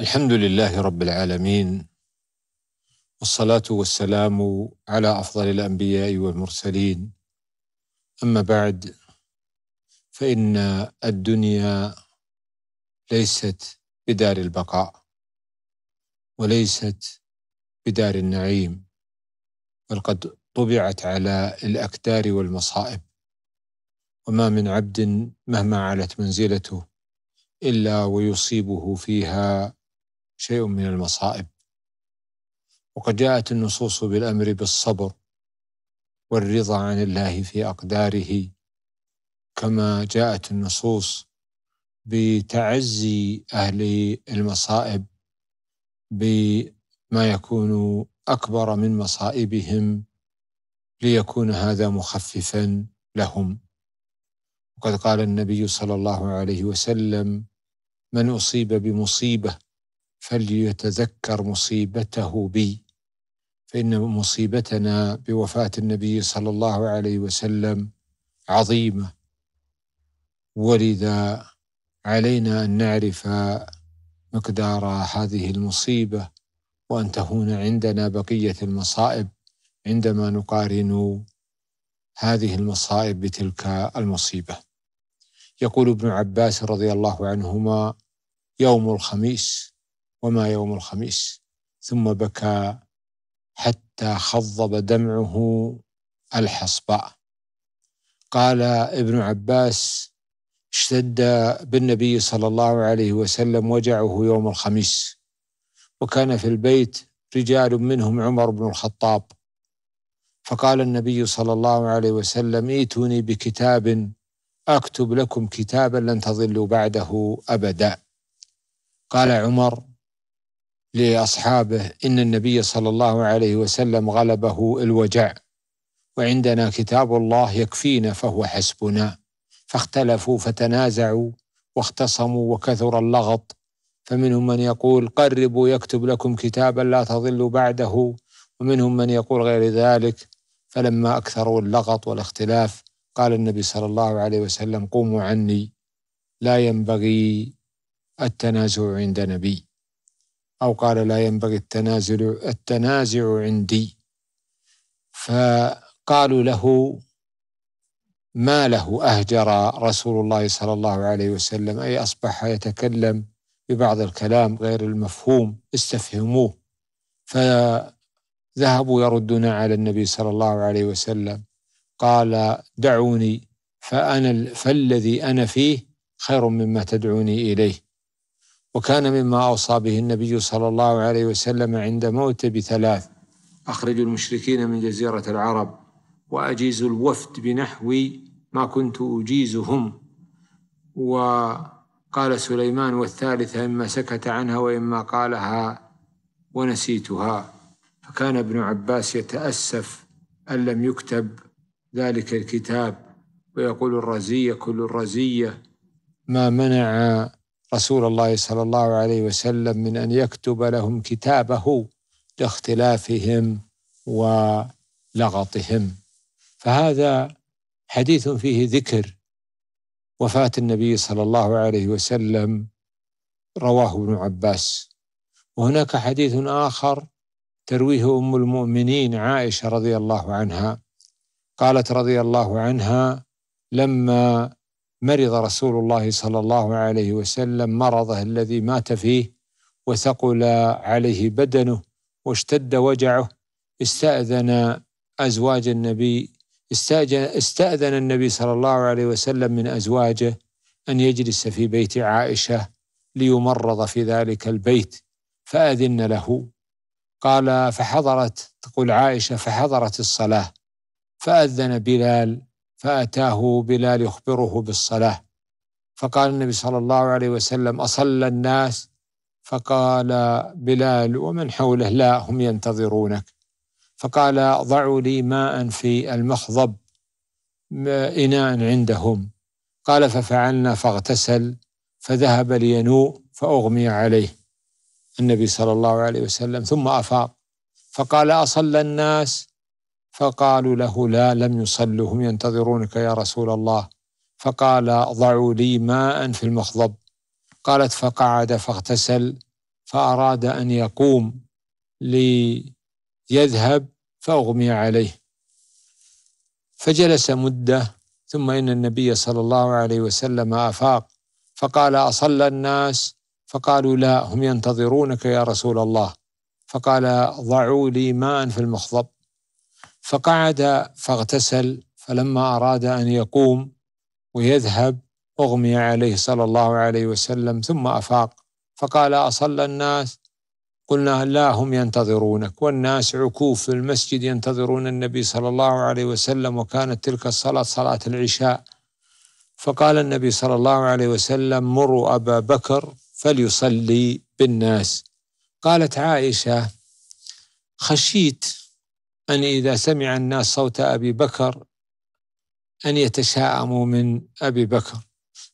الحمد لله رب العالمين والصلاة والسلام على أفضل الأنبياء والمرسلين أما بعد فإن الدنيا ليست بدار البقاء وليست بدار النعيم بل قد طبعت على الأكدار والمصائب وما من عبد مهما علت منزلته إلا ويصيبه فيها شيء من المصائب وقد جاءت النصوص بالامر بالصبر والرضا عن الله في اقداره كما جاءت النصوص بتعزي اهل المصائب بما يكون اكبر من مصائبهم ليكون هذا مخففا لهم وقد قال النبي صلى الله عليه وسلم من اصيب بمصيبه فليتذكر مصيبته بي فإن مصيبتنا بوفاة النبي صلى الله عليه وسلم عظيمة ولذا علينا أن نعرف مقدار هذه المصيبة وأن تهون عندنا بقية المصائب عندما نقارن هذه المصائب بتلك المصيبة يقول ابن عباس رضي الله عنهما يوم الخميس وما يوم الخميس ثم بكى حتى خضب دمعه الحصباء قال ابن عباس اشتد بالنبي صلى الله عليه وسلم وجعه يوم الخميس وكان في البيت رجال منهم عمر بن الخطاب فقال النبي صلى الله عليه وسلم ائتوني بكتاب اكتب لكم كتابا لن تضلوا بعده ابدا قال عمر لاصحابه ان النبي صلى الله عليه وسلم غلبه الوجع وعندنا كتاب الله يكفينا فهو حسبنا فاختلفوا فتنازعوا واختصموا وكثر اللغط فمنهم من يقول قربوا يكتب لكم كتابا لا تضلوا بعده ومنهم من يقول غير ذلك فلما اكثروا اللغط والاختلاف قال النبي صلى الله عليه وسلم قوموا عني لا ينبغي التنازع عند نبي أو قال لا ينبغي التنازل التنازع عندي فقالوا له ما له أهجر رسول الله صلى الله عليه وسلم أي أصبح يتكلم ببعض الكلام غير المفهوم استفهموه فذهبوا يردون على النبي صلى الله عليه وسلم قال دعوني فأنا فالذي أنا فيه خير مما تدعوني إليه وكان مما أوصى به النبي صلى الله عليه وسلم عند موته بثلاث أخرج المشركين من جزيرة العرب وأجيز الوفد بنحو ما كنت أجيزهم وقال سليمان والثالثة إما سكت عنها وإما قالها ونسيتها فكان ابن عباس يتأسف أن لم يكتب ذلك الكتاب ويقول الرزية كل الرزية ما منع رسول الله صلى الله عليه وسلم من ان يكتب لهم كتابه لاختلافهم ولغطهم فهذا حديث فيه ذكر وفاه النبي صلى الله عليه وسلم رواه ابن عباس وهناك حديث اخر ترويه ام المؤمنين عائشه رضي الله عنها قالت رضي الله عنها لما مرض رسول الله صلى الله عليه وسلم مرضه الذي مات فيه وثقل عليه بدنه واشتد وجعه استأذن أزواج النبي استأذن النبي صلى الله عليه وسلم من أزواجه أن يجلس في بيت عائشة ليمرض في ذلك البيت فأذن له قال فحضرت تقول عائشة فحضرت الصلاة فأذن بلال فأتاه بلال يخبره بالصلاة فقال النبي صلى الله عليه وسلم أصلى الناس فقال بلال ومن حوله لا هم ينتظرونك فقال ضعوا لي ماء في المخضب إناء عندهم قال ففعلنا فاغتسل فذهب لينوء فأغمي عليه النبي صلى الله عليه وسلم ثم أفاق فقال أصلى الناس فقالوا له لا لم يصلوا هم ينتظرونك يا رسول الله فقال ضعوا لي ماء في المخضب قالت فقعد فاغتسل فأراد أن يقوم ليذهب فأغمي عليه فجلس مدة ثم إن النبي صلى الله عليه وسلم أفاق فقال أصلى الناس فقالوا لا هم ينتظرونك يا رسول الله فقال ضعوا لي ماء في المخضب فقعد فاغتسل فلما أراد أن يقوم ويذهب أغمي عليه صلى الله عليه وسلم ثم أفاق فقال أصلى الناس قلنا لا هم ينتظرونك والناس عكوف في المسجد ينتظرون النبي صلى الله عليه وسلم وكانت تلك الصلاة صلاة العشاء فقال النبي صلى الله عليه وسلم مروا أبا بكر فليصلي بالناس قالت عائشة خشيت أن إذا سمع الناس صوت أبي بكر أن يتشاءموا من أبي بكر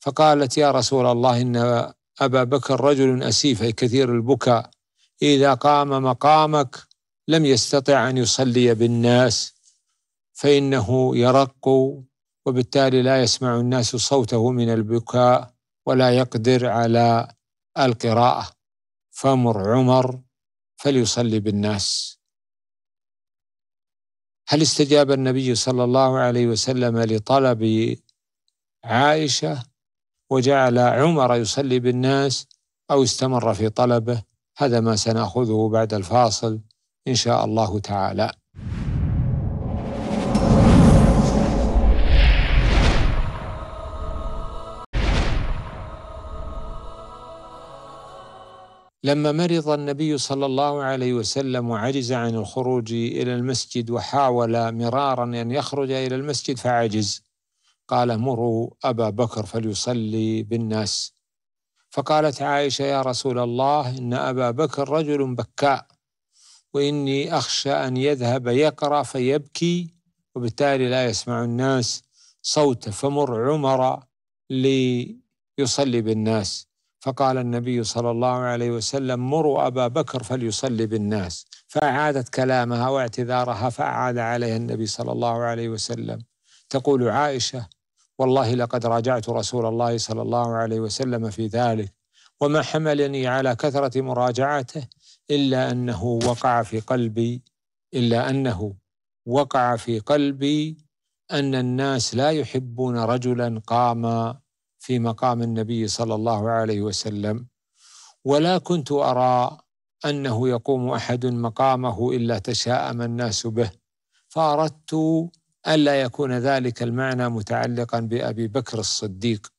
فقالت يا رسول الله إن أبا بكر رجل أسيف أي كثير البكاء إذا قام مقامك لم يستطع أن يصلي بالناس فإنه يرق وبالتالي لا يسمع الناس صوته من البكاء ولا يقدر على القراءة فمر عمر فليصلي بالناس هل استجاب النبي صلى الله عليه وسلم لطلب عائشه وجعل عمر يصلي بالناس او استمر في طلبه هذا ما سناخذه بعد الفاصل ان شاء الله تعالى لما مرض النبي صلى الله عليه وسلم وعجز عن الخروج الى المسجد وحاول مرارا ان يخرج الى المسجد فعجز قال مروا ابا بكر فليصلي بالناس فقالت عائشه يا رسول الله ان ابا بكر رجل بكاء واني اخشى ان يذهب يقرا فيبكي وبالتالي لا يسمع الناس صوته فمر عمر ليصلي بالناس فقال النبي صلى الله عليه وسلم مروا أبا بكر فليصلي بالناس فأعادت كلامها واعتذارها فأعاد عليها النبي صلى الله عليه وسلم تقول عائشة والله لقد راجعت رسول الله صلى الله عليه وسلم في ذلك وما حملني على كثرة مراجعته إلا أنه وقع في قلبي إلا أنه وقع في قلبي أن الناس لا يحبون رجلا قام في مقام النبي صلى الله عليه وسلم ولا كنت ارى انه يقوم احد مقامه الا تشاءم الناس به فاردت الا يكون ذلك المعنى متعلقا بابي بكر الصديق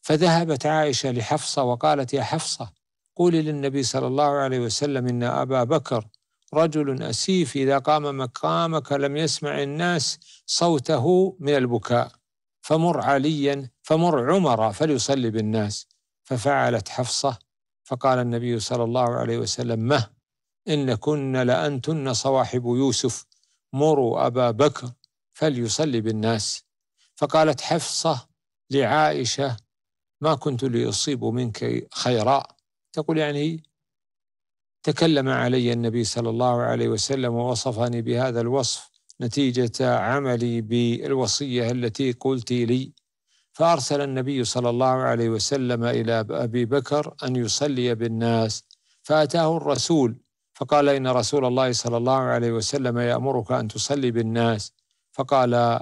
فذهبت عائشه لحفصه وقالت يا حفصه قولي للنبي صلى الله عليه وسلم ان ابا بكر رجل اسيف اذا قام مقامك لم يسمع الناس صوته من البكاء فمر عليا فمر عمر فليصلي بالناس ففعلت حفصة فقال النبي صلى الله عليه وسلم مه إن كن لأنتن صواحب يوسف مروا أبا بكر فليصلي بالناس فقالت حفصة لعائشة ما كنت لأصيب منك خيرا تقول يعني تكلم علي النبي صلى الله عليه وسلم ووصفني بهذا الوصف نتيجة عملي بالوصية التي قلت لي فأرسل النبي صلى الله عليه وسلم إلى أبي بكر أن يصلي بالناس فأتاه الرسول فقال إن رسول الله صلى الله عليه وسلم يأمرك أن تصلي بالناس فقال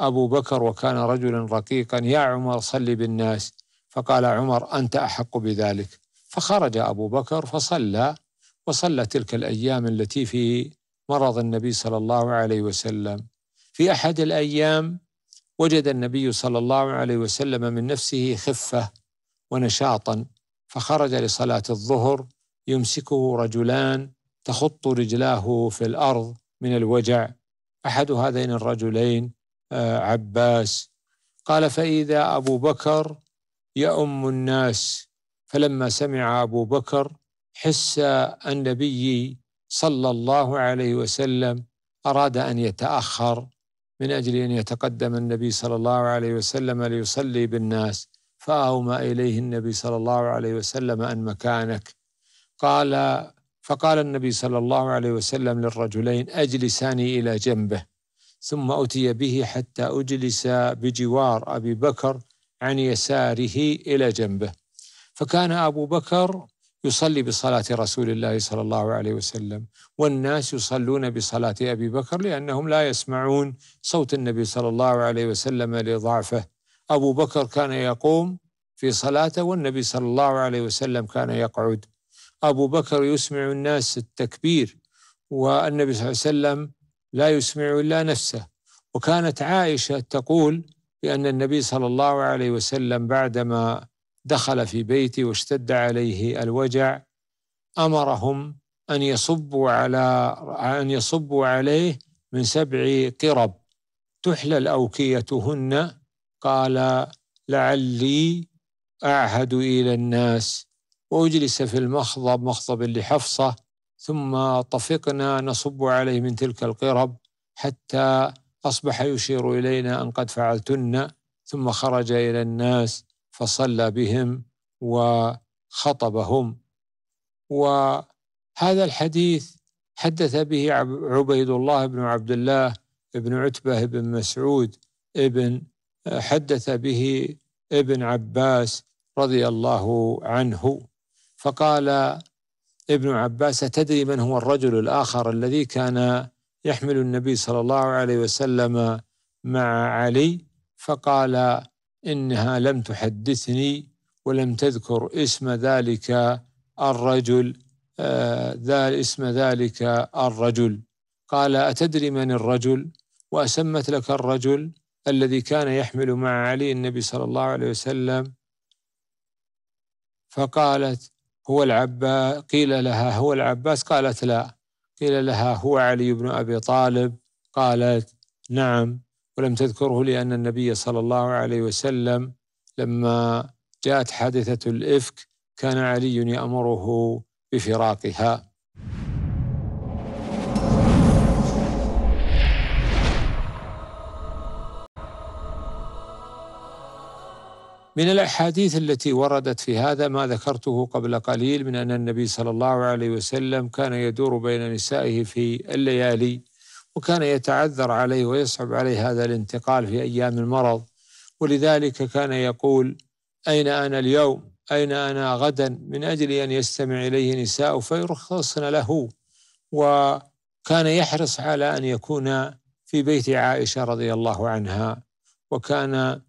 أبو بكر وكان رجلا رقيقا يا عمر صلي بالناس فقال عمر أنت أحق بذلك فخرج أبو بكر فصلى وصلى تلك الأيام التي في مرض النبي صلى الله عليه وسلم في احد الايام وجد النبي صلى الله عليه وسلم من نفسه خفه ونشاطا فخرج لصلاه الظهر يمسكه رجلان تخط رجلاه في الارض من الوجع احد هذين الرجلين آه، عباس قال فاذا ابو بكر يؤم الناس فلما سمع ابو بكر حس النبي صلى الله عليه وسلم أراد أن يتأخر من أجل أن يتقدم النبي صلى الله عليه وسلم ليصلي بالناس فأومى إليه النبي صلى الله عليه وسلم أن مكانك قال فقال النبي صلى الله عليه وسلم للرجلين أجلساني إلى جنبه ثم أتي به حتى أجلس بجوار أبي بكر عن يساره إلى جنبه فكان أبو بكر يصلي بصلاة رسول الله صلى الله عليه وسلم والناس يصلون بصلاة أبي بكر لأنهم لا يسمعون صوت النبي صلى الله عليه وسلم لضعفه أبو بكر كان يقوم في صلاته والنبي صلى الله عليه وسلم كان يقعد أبو بكر يسمع الناس التكبير والنبي صلى الله عليه وسلم لا يسمع إلا نفسه وكانت عائشة تقول بأن النبي صلى الله عليه وسلم بعدما دخل في بيتي واشتد عليه الوجع امرهم ان يصبوا على ان يصبوا عليه من سبع قرب تحلل اوكيتهن قال لعلي اعهد الى الناس واجلس في المخضب مخضب لحفصه ثم طفقنا نصب عليه من تلك القرب حتى اصبح يشير الينا ان قد فعلتن ثم خرج الى الناس فصلى بهم وخطبهم وهذا الحديث حدث به عبيد الله بن عبد الله بن عتبة بن مسعود ابن حدث به ابن عباس رضي الله عنه فقال ابن عباس تدري من هو الرجل الآخر الذي كان يحمل النبي صلى الله عليه وسلم مع علي فقال إنها لم تحدثني ولم تذكر اسم ذلك الرجل آه، ذا اسم ذلك الرجل قال أتدري من الرجل وأسمت لك الرجل الذي كان يحمل مع علي النبي صلى الله عليه وسلم فقالت هو العباس قيل لها هو العباس قالت لا قيل لها هو علي بن أبي طالب قالت نعم ولم تذكره لأن النبي صلى الله عليه وسلم لما جاءت حادثة الإفك كان علي يأمره بفراقها من الاحاديث التي وردت في هذا ما ذكرته قبل قليل من ان النبي صلى الله عليه وسلم كان يدور بين نسائه في الليالي وكان يتعذر عليه ويصعب عليه هذا الانتقال في أيام المرض ولذلك كان يقول أين أنا اليوم أين أنا غدا من أجل أن يستمع إليه نساء فيرخصن له وكان يحرص على أن يكون في بيت عائشة رضي الله عنها وكان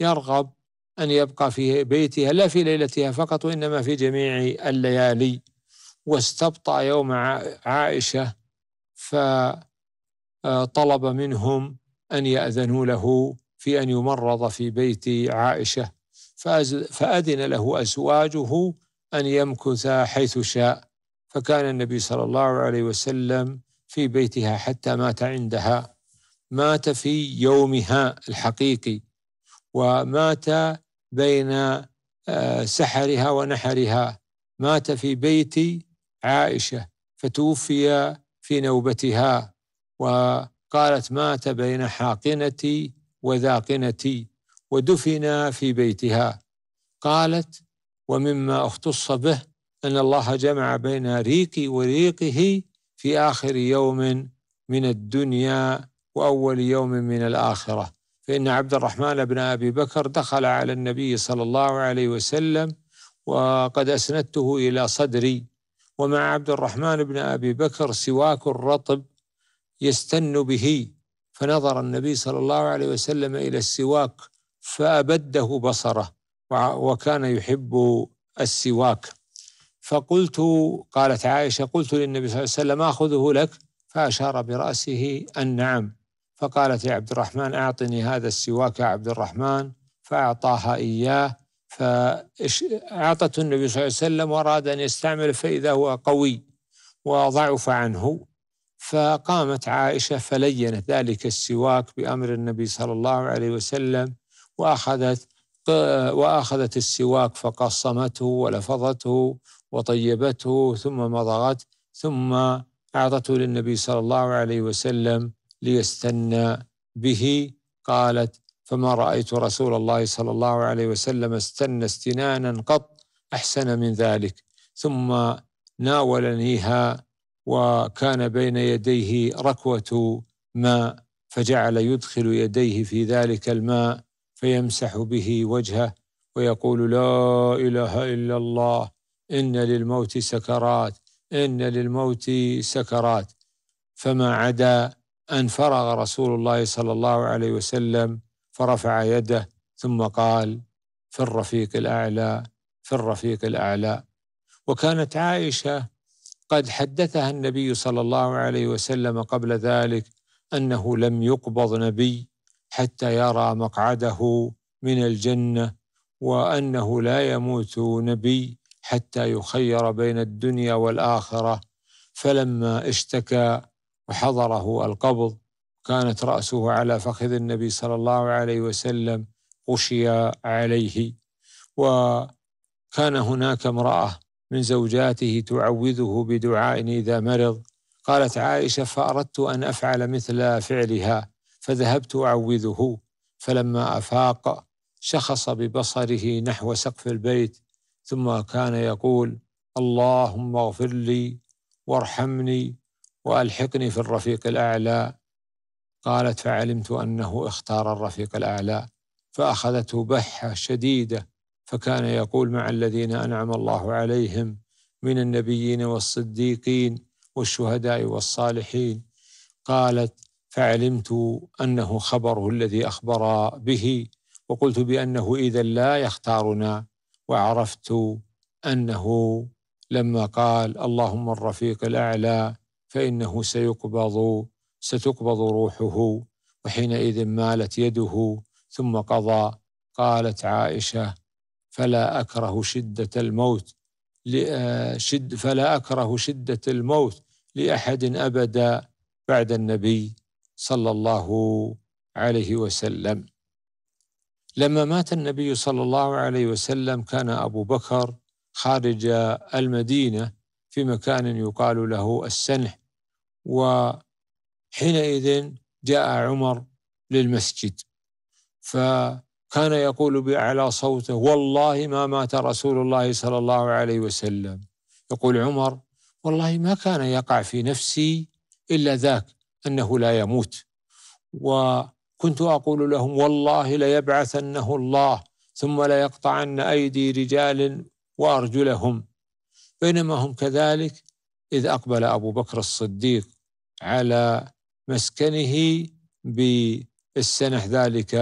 يرغب أن يبقى في بيتها لا في ليلتها فقط وإنما في جميع الليالي واستبطأ يوم عائشة ف آه، طلب منهم أن يأذنوا له في أن يمرض في بيت عائشة فأذن له أزواجه أن يمكث حيث شاء فكان النبي صلى الله عليه وسلم في بيتها حتى مات عندها مات في يومها الحقيقي ومات بين آه، سحرها ونحرها مات في بيت عائشه فتوفي في نوبتها وقالت مات بين حاقنتي وذاقنتي ودفن في بيتها قالت ومما اختص به أن الله جمع بين ريقي وريقه في آخر يوم من الدنيا وأول يوم من الآخرة فإن عبد الرحمن بن أبي بكر دخل على النبي صلى الله عليه وسلم وقد أسندته إلى صدري ومع عبد الرحمن بن أبي بكر سواك الرطب يستن به فنظر النبي صلى الله عليه وسلم الى السواك فابده بصره وكان يحب السواك فقلت قالت عائشه قلت للنبي صلى الله عليه وسلم اخذه لك فاشار براسه ان نعم فقالت يا عبد الرحمن اعطني هذا السواك يا عبد الرحمن فاعطاها اياه فاعطته النبي صلى الله عليه وسلم واراد ان يستعمل فاذا هو قوي وضعف عنه فقامت عائشة فلينت ذلك السواك بأمر النبي صلى الله عليه وسلم وأخذت وأخذت السواك فقصمته ولفظته وطيبته ثم مضغت ثم أعطته للنبي صلى الله عليه وسلم ليستنى به قالت فما رأيت رسول الله صلى الله عليه وسلم استنى استنانا قط أحسن من ذلك ثم ناولنيها وكان بين يديه ركوه ماء فجعل يدخل يديه في ذلك الماء فيمسح به وجهه ويقول لا اله الا الله ان للموت سكرات ان للموت سكرات فما عدا ان فرغ رسول الله صلى الله عليه وسلم فرفع يده ثم قال في الرفيق الاعلى في الرفيق الاعلى وكانت عائشه قد حدثها النبي صلى الله عليه وسلم قبل ذلك انه لم يقبض نبي حتى يرى مقعده من الجنه وانه لا يموت نبي حتى يخير بين الدنيا والاخره فلما اشتكى وحضره القبض كانت راسه على فخذ النبي صلى الله عليه وسلم غشي عليه وكان هناك امراه من زوجاته تعوذه بدعاء إذا مرض قالت عائشة فأردت أن أفعل مثل فعلها فذهبت أعوذه فلما أفاق شخص ببصره نحو سقف البيت ثم كان يقول اللهم اغفر لي وارحمني والحقني في الرفيق الاعلى قالت فعلمت انه اختار الرفيق الاعلى فاخذته بحه شديده فكان يقول مع الذين انعم الله عليهم من النبيين والصديقين والشهداء والصالحين قالت فعلمت انه خبره الذي اخبر به وقلت بانه اذا لا يختارنا وعرفت انه لما قال اللهم الرفيق الاعلى فانه سيقبض ستقبض روحه وحينئذ مالت يده ثم قضى قالت عائشه فلا أكره شدة الموت آه، شد فلا أكره شدة الموت لأحد أبدا بعد النبي صلى الله عليه وسلم لما مات النبي صلى الله عليه وسلم كان أبو بكر خارج المدينة في مكان يقال له السنح وحينئذ جاء عمر للمسجد ف كان يقول بأعلى صوته والله ما مات رسول الله صلى الله عليه وسلم يقول عمر والله ما كان يقع في نفسي إلا ذاك أنه لا يموت وكنت أقول لهم والله ليبعثنه الله ثم ليقطعن أيدي رجال وأرجلهم بينما هم كذلك إذ أقبل أبو بكر الصديق على مسكنه بالسنة ذلك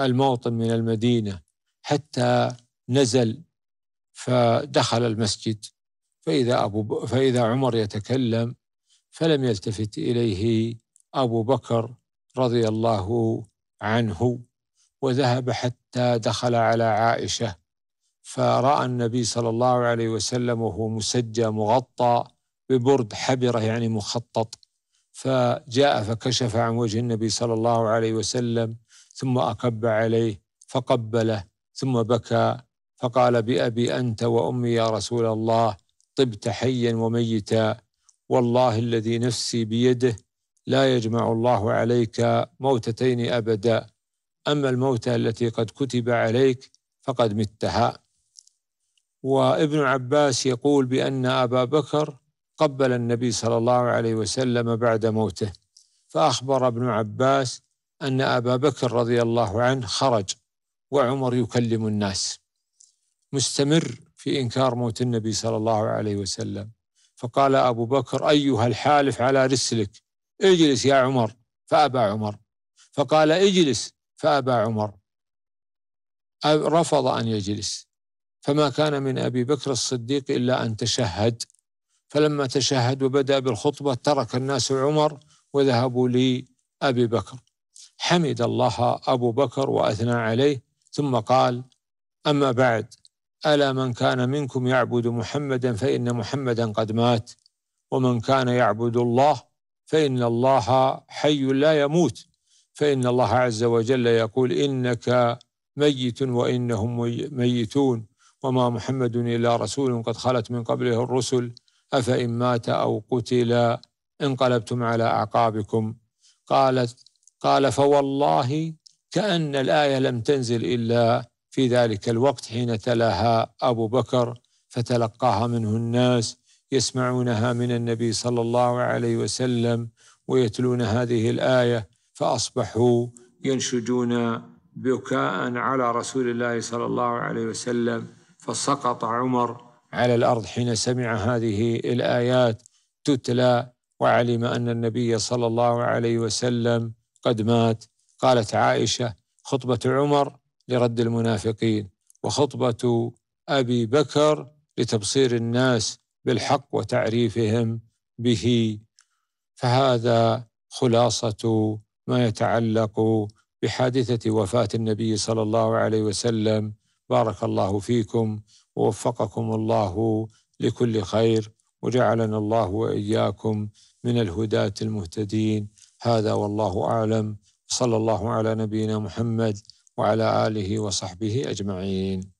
الموطن من المدينة حتى نزل فدخل المسجد فإذا أبو فإذا عمر يتكلم فلم يلتفت إليه أبو بكر رضي الله عنه وذهب حتى دخل على عائشة فرأى النبي صلى الله عليه وسلم وهو مسجى مغطى ببرد حبرة يعني مخطط فجاء فكشف عن وجه النبي صلى الله عليه وسلم ثم أكب عليه فقبله ثم بكى فقال بأبي أنت وأمي يا رسول الله طبت حيا وميتا والله الذي نفسي بيده لا يجمع الله عليك موتتين أبدا أما الموتة التي قد كتب عليك فقد متها وابن عباس يقول بأن أبا بكر قبل النبي صلى الله عليه وسلم بعد موته فأخبر ابن عباس أن أبا بكر رضي الله عنه خرج وعمر يكلم الناس مستمر في إنكار موت النبي صلى الله عليه وسلم فقال أبو بكر أيها الحالف على رسلك اجلس يا عمر فأبى عمر فقال اجلس فأبى عمر رفض أن يجلس فما كان من أبي بكر الصديق إلا أن تشهد فلما تشهد وبدأ بالخطبة ترك الناس عمر وذهبوا لأبي بكر حمد الله أبو بكر وأثنى عليه ثم قال أما بعد ألا من كان منكم يعبد محمدا فإن محمدا قد مات ومن كان يعبد الله فإن الله حي لا يموت فإن الله عز وجل يقول إنك ميت وإنهم ميتون وما محمد إلا رسول قد خلت من قبله الرسل أفإن مات أو قتل انقلبتم على أعقابكم قالت قال فوالله كأن الآية لم تنزل إلا في ذلك الوقت حين تلاها أبو بكر فتلقاها منه الناس يسمعونها من النبي صلى الله عليه وسلم ويتلون هذه الآية فأصبحوا ينشجون بكاء على رسول الله صلى الله عليه وسلم فسقط عمر على الأرض حين سمع هذه الآيات تتلى وعلم أن النبي صلى الله عليه وسلم قد مات قالت عائشة خطبة عمر لرد المنافقين وخطبة أبي بكر لتبصير الناس بالحق وتعريفهم به فهذا خلاصة ما يتعلق بحادثة وفاة النبي صلى الله عليه وسلم بارك الله فيكم ووفقكم الله لكل خير وجعلنا الله وإياكم من الهداة المهتدين هذا والله أعلم صلى الله على نبينا محمد وعلى آله وصحبه أجمعين